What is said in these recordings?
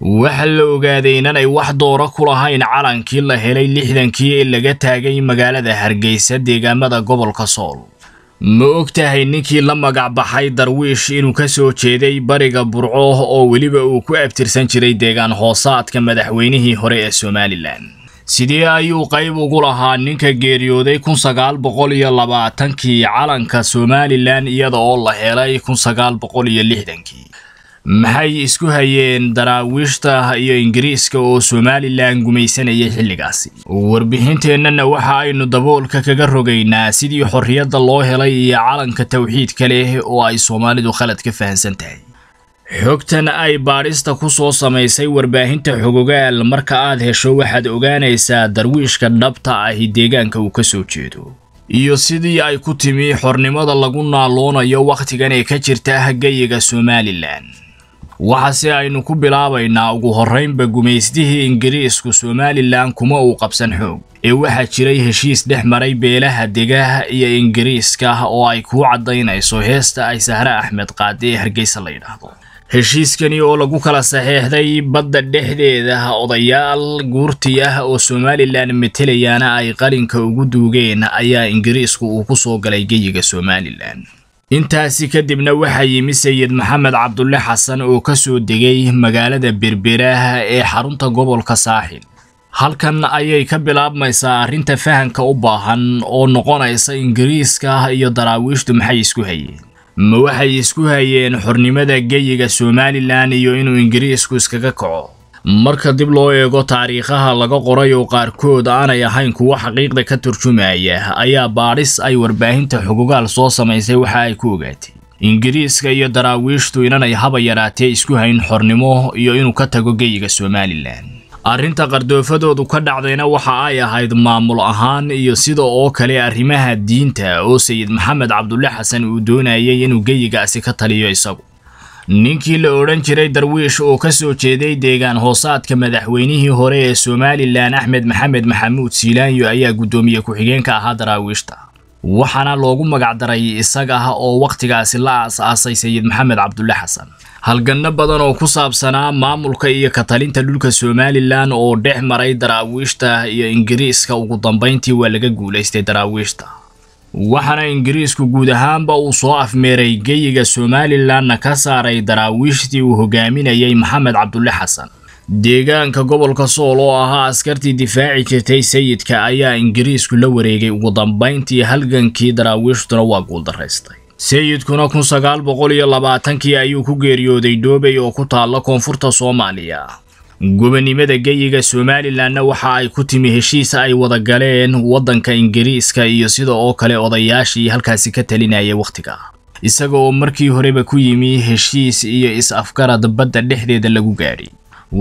waxaa la ogaaday inanay wax dooro ku lahayn calankii la helay lixdankii ee laga taagay magaalada hargeysa deegaamada gobolka sool ma og tahay ninkii la magacbaxay darwiish inuu ka soo jeeday bariga burcooh oo weliba uu ku abtirsan jiray deegaan hoosaadka madaxweynihii hore ee somalilan sidee ayuu qayb ugu lahaa ninka geeriyooday kun sagaal boqol iyo labaatankii calanka somalilan iyada oo la helay kun sagaal boqol iyo lixdankii maxay isku hayeen daraawiishta iyo ingiriiska oo somalilan gumaysanayay xilligaasi warbixinteennana waxa aynu daboolka kaga rogaynaa sidii xorriyadda loo helay iyo calanka tawxiidka leh oo ay soomaalidu khalad ka fahansan tahay xogtan ay baadhista ku soo samaysay warbaahinta xogogaal marka aad hesho waxaad ogaanaysaa darwiishka dhabta ahi deegaanka uu ka soo jeedo iyo sidii ay ku timi xornimada lagu naaloonayo wakhtigan ee ka jirta gayiga somalilan waxaase aynu ku bilaabaynaa ugu horraynba gumaysdihii ingiriisku somalilan kuma uu qabsan xoog ee waxaa jiray heshiis dhex maray beelaha degaha iyo ingiriiska ah oo ay kuu caddaynayso heesta ay sahre axmed qaadi ee hargeysa la yidhaahdo heshiiskani oo lagu kala saxeexday badda dhexdeeda odayaal guurtii ah oo somalilan metelayaana ay qalinka ugu duugeen ayaa ingiriisku uu ku soo galay geyiga somalilan intaasi kadibna waxaa yimi sayid maxamed cabdulle xasan oo ka soo degay magaalada berberaah ee xarunta gobolka saaxil halkan ayay ka bilaabmaysaa arrinta fahanka u baahan oo noqonaysa ingiriiska iyo daraawiishtu maxay isku hayeen ma waxay isku hayeen xornimada geyiga somalilan iyo inuu ingiriisku iskaga kaco marka dib loo eego taariikhaha laga qoray oo qaarkood aanay ahayn kuwo xaqiiqda ka turjumaya ayaa baadhis ay warbaahinta xugugaal soo samaysay waxa ay ku ogaatay ingiriiska iyo daraawiishtu inanay haba yaraatee isku hayn xornimo iyo inuu ka tago geyiga somalilan arrinta qardoofadoodu ka dhacdayna waxa ay ahayd maamul ahaan iyo sida oo kale arrimaha diinta oo sayid maxamed cabdulle xasan uu doonayay inuu geyigaasi ka taliyo isagu ninkii la odhan jiray darwiish uu ka soo jeeday deegaan hoosaadka madaxweynihii hore ee somalilan axmed maxamed maxamuud siilaanyo ayaa guddoomiye ku-xigeenka ahaa daraawiishta waxaana loogu magacdaray isag ah oo wakhtigaasi la aas-aasay sayid maxamed cabdulle xasan halganno badan oo ku saabsanaa maamulka iyo katalinta dhulka somalilan oo dhex maray daraawiishta iyo ingiriiska ugu dambayntii waa laga guulaystay daraawiishta waxaana ingiriisku guud ahaanba uu soo afmeeray geyiga somalilanna ka saaray daraawiishtii uu hogaaminayay maxamed cabdulle xasan deegaanka gobolka sool oo ahaa askartii difaaci jirtay sayidka ayaa ingiriisku la wareegay ugu dambayntii halgankii daraawiishtuna waa guuldaraystay sayidkuna kun sagaal boqol iyo labaatankii ayuu ku geeriyooday dhoobey oo ku taalla koonfurta soomaaliya gubannimada geyiga somalilanna waxa ay ku timi heshiis ay wada galeen waddanka ingiriiska iyo sida oo kale odayaashii halkaasi ka talinayay wakhtiga isaga oo markii horeba ku yimi heshiis iyo is-afgarad badda dhexdeeda lagu gaadhay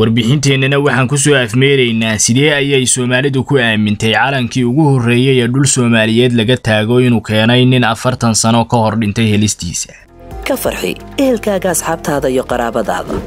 warbixinteennana waxaan ku soo afmeeraynaa sidee ayay soomaalidu ku aamintay calankii ugu horreeyay ee dhul soomaaliyeed laga taago inuu keenay nin afartan sano ka hor dhintay helistiisa ka farxi ehelkaaga asxaabtaada iyo qaraabadaada